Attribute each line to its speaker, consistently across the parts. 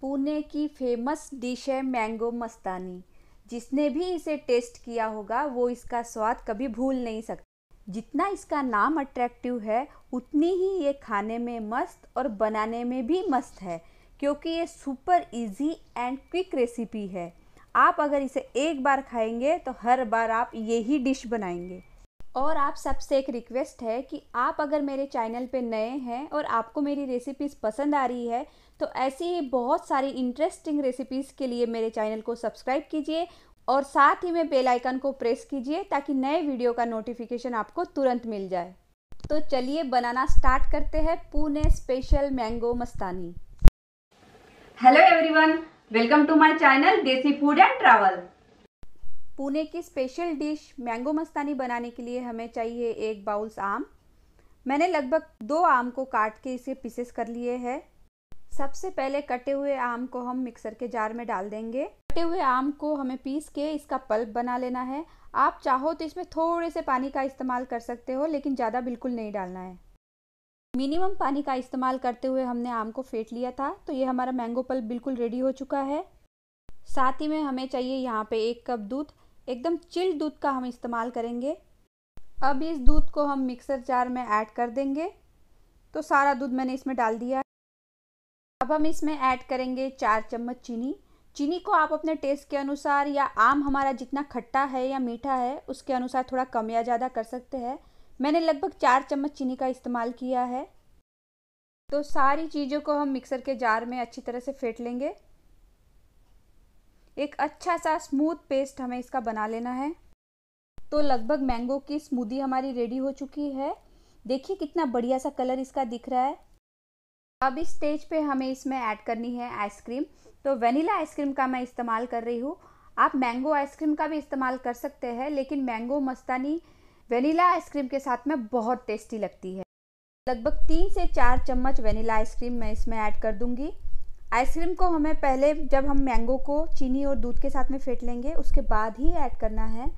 Speaker 1: पुणे की famous dish है mango Mastani जिसने भी इसे टेस्ट किया होगा वो इसका स्वाद कभी भूल नहीं सकता जितना इसका नाम अट्रैक्टिव है उतनी ही ये खाने में मस्त और बनाने में भी मस्त है क्योंकि ये super easy and quick recipe है आप अगर इसे एक बार खाएंगे तो हर बार आप यही डिश बनाएंगे और आप सबसे एक रिक्वेस्ट है कि आप अगर मेरे चैनल पे नए हैं और आपको मेरी रेसिपीज़ पसंद आ रही है तो ऐसी ही बहुत सारी इंटरेस्टिंग रेसिपीज़ के लिए मेरे चैनल को सब्सक्राइब कीजिए और साथ ही में बेल आइकन को प्रेस कीजिए ताकि नए वीडियो का नोटिफिकेशन आपको तुरंत मिल जाए तो चलिए बनाना स्टार्ट करते हैं Pune special mango Mastani hello everyone welcome to my channel desi food and travel Pune की स्पेशल डिश मैंगो मस्तानी बनाने के लिए हमें चाहिए एक बाउल्स आम मैंने लगभग दो आम को काट के इसे पीसेस कर लिए हैं सबसे पहले कटे हुए आम को हम मिक्सर के जार में डाल देंगे कटे हुए आम को हमें पीस के इसका पल्प बना लेना है आप चाहो तो इसमें थोड़े से पानी का इस्तेमाल कर सकते हो लेकिन ज़्यादा बिल्कुल नहीं डालना है मिनिमम पानी का इस्तेमाल करते हुए हमने आम को फेंट लिया था तो ये हमारा मैंगो पल्प बिल्कुल रेडी हो चुका है साथ ही में हमें चाहिए यहाँ पे एक कप दूध एकदम चिल्ड दूध का हम इस्तेमाल करेंगे अब इस दूध को हम मिक्सर जार में ऐड कर देंगे तो सारा दूध मैंने इसमें डाल दिया अब हम इसमें ऐड करेंगे चार चम्मच चीनी चीनी को आप अपने टेस्ट के अनुसार या आम हमारा जितना खट्टा है या मीठा है उसके अनुसार थोड़ा कम या ज़्यादा कर सकते हैं मैंने लगभग चार चम्मच चीनी का इस्तेमाल किया है तो सारी चीज़ों को हम मिक्सर के जार में अच्छी तरह से फेंट लेंगे एक अच्छा सा स्मूथ पेस्ट हमें इसका बना लेना है तो लगभग मैंगो की स्मूदी हमारी रेडी हो चुकी है देखिए कितना बढ़िया सा कलर इसका दिख रहा है अब इस स्टेज पे हमें इसमें ऐड करनी है आइसक्रीम तो वनीला आइसक्रीम का मैं इस्तेमाल कर रही हूँ आप मैंगो आइसक्रीम का भी इस्तेमाल कर सकते हैं लेकिन मैंगो मस्तानी वनीला आइसक्रीम के साथ में बहुत टेस्टी लगती है लगभग तीन से चार चम्मच वनीला आइसक्रीम मैं इसमें ऐड कर दूंगी आइसक्रीम को हमें पहले जब हम मैंगो को चीनी और दूध के साथ में फेंट लेंगे उसके बाद ही ऐड करना है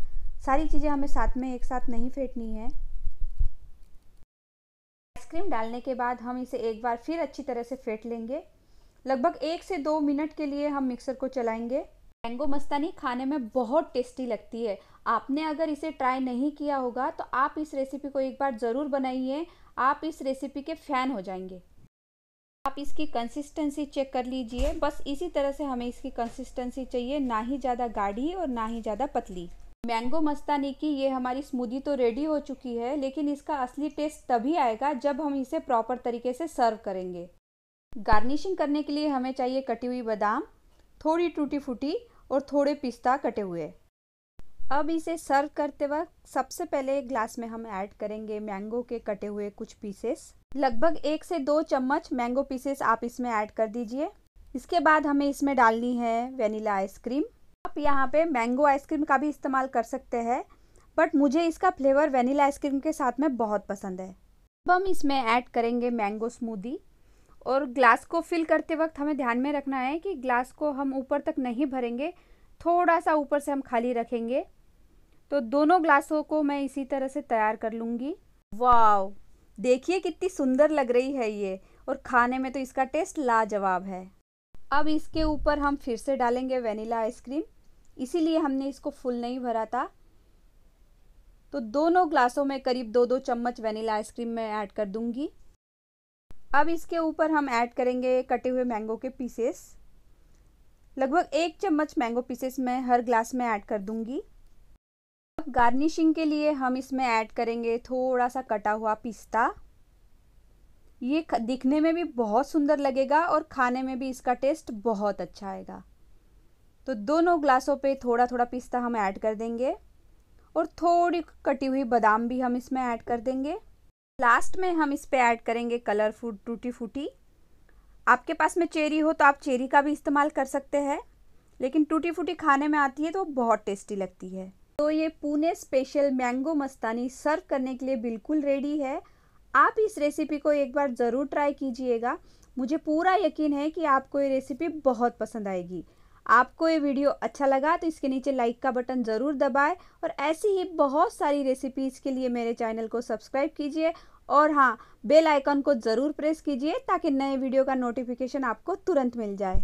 Speaker 1: सारी चीज़ें हमें साथ में एक साथ नहीं फेंटनी है आइसक्रीम डालने के बाद हम इसे एक बार फिर अच्छी तरह से फेंट लेंगे लगभग एक से दो मिनट के लिए हम मिक्सर को चलाएंगे मैंगो मस्तानी खाने में बहुत टेस्टी लगती है आपने अगर इसे ट्राई नहीं किया होगा तो आप इस रेसिपी को एक बार ज़रूर बनाइए आप इस रेसिपी के फ़ैन हो जाएंगे आप इसकी कंसिस्टेंसी चेक कर लीजिए बस इसी तरह से हमें इसकी कंसिस्टेंसी चाहिए ना ही ज़्यादा गाढ़ी और ना ही ज़्यादा पतली मैंगो मस्तानी की ये हमारी स्मूदी तो रेडी हो चुकी है लेकिन इसका असली टेस्ट तभी आएगा जब हम इसे प्रॉपर तरीके से सर्व करेंगे गार्निशिंग करने के लिए हमें चाहिए कटी हुई बादाम थोड़ी टूटी फूटी और थोड़े पिस्ता कटे हुए अब इसे सर्व करते वक्त सबसे पहले एक ग्लास में हम ऐड करेंगे मैंगो के कटे हुए कुछ पीसेस लगभग एक से दो चम्मच मैंगो पीसेस आप इसमें ऐड कर दीजिए इसके बाद हमें इसमें डालनी है वेनिला आइसक्रीम आप यहाँ पे मैंगो आइसक्रीम का भी इस्तेमाल कर सकते हैं बट मुझे इसका फ्लेवर वेनिला आइसक्रीम के साथ में बहुत पसंद है अब हम इसमें ऐड करेंगे मैंगो स्मूदी और ग्लास को फिल करते वक्त हमें ध्यान में रखना है कि ग्लास को हम ऊपर तक नहीं भरेंगे थोड़ा सा ऊपर से हम खाली रखेंगे तो दोनों ग्लासों को मैं इसी तरह से तैयार कर लूँगी वाह देखिए कितनी सुंदर लग रही है ये और खाने में तो इसका टेस्ट लाजवाब है अब इसके ऊपर हम फिर से डालेंगे वेनिला आइसक्रीम इसीलिए हमने इसको फुल नहीं भरा था तो दोनों ग्लासों में करीब दो दो चम्मच वेनिला आइसक्रीम मैं ऐड कर दूंगी अब इसके ऊपर हम ऐड करेंगे कटे हुए मैंगो के पीसेस लगभग एक चम्मच मैंगो पीसेस मैं हर ग्लास में ऐड कर दूंगी अब गार्निशिंग के लिए हम इसमें ऐड करेंगे थोड़ा सा कटा हुआ पिस्ता ये दिखने में भी बहुत सुंदर लगेगा और खाने में भी इसका टेस्ट बहुत अच्छा आएगा तो दोनों ग्लासों पे थोड़ा थोड़ा पिस्ता हम ऐड कर देंगे और थोड़ी कटी हुई बादाम भी हम इसमें ऐड कर देंगे लास्ट में हम इस पर ऐड करेंगे कलरफुल टूटी फूटी आपके पास में चेरी हो तो आप चेरी का भी इस्तेमाल कर सकते हैं लेकिन टूटी फूटी खाने में आती है तो बहुत टेस्टी लगती है तो ये Pune special mango Mastani serve करने के लिए बिल्कुल रेडी है आप इस रेसिपी को एक बार ज़रूर ट्राई कीजिएगा मुझे पूरा यकीन है कि आपको ये रेसिपी बहुत पसंद आएगी आपको ये वीडियो अच्छा लगा तो इसके नीचे लाइक का बटन ज़रूर दबाएं और ऐसी ही बहुत सारी रेसिपीज़ के लिए मेरे चैनल को सब्सक्राइब कीजिए और हाँ बेल आइकन को ज़रूर प्रेस कीजिए ताकि नए वीडियो का नोटिफिकेशन आपको तुरंत मिल जाए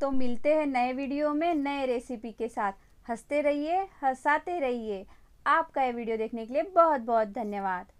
Speaker 1: तो मिलते हैं नए वीडियो में नए रेसिपी के साथ हंसते रहिए हंसाते रहिए आपका ये वीडियो देखने के लिए बहुत बहुत धन्यवाद